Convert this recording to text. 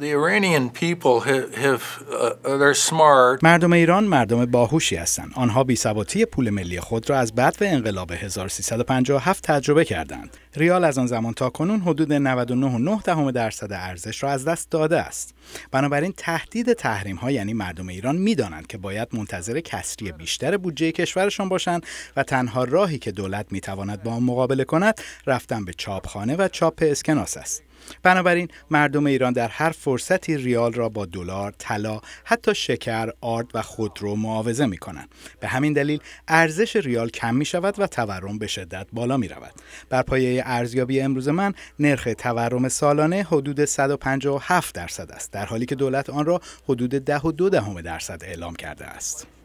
Uh, uh, مردم ایران مردم باهوشی هستند. آنها بیثباتی پول ملی خود را از بعد و انقلاب 1357 تجربه کردند. ریال از آن زمان تا کنون حدود 99.9 درصد ارزش را از دست داده است. بنابراین تهدید تحریم ها یعنی مردم ایران میدانند که باید منتظر کسری بیشتر بودجه کشورشان باشند و تنها راهی که دولت میتواند با آن مقابله کند رفتن به چاپخانه و چاپ اسکناس است. بنابراین مردم ایران در هر فرصتی ریال را با دلار، طلا، حتی شکر، آرد و خودرو معاوضه می کنند. به همین دلیل ارزش ریال کم می شود و تورم به شدت بالا می رود. بر پایه ارزیابی امروز من نرخ تورم سالانه حدود 157 درصد است در حالی که دولت آن را حدود 10 و درصد اعلام کرده است.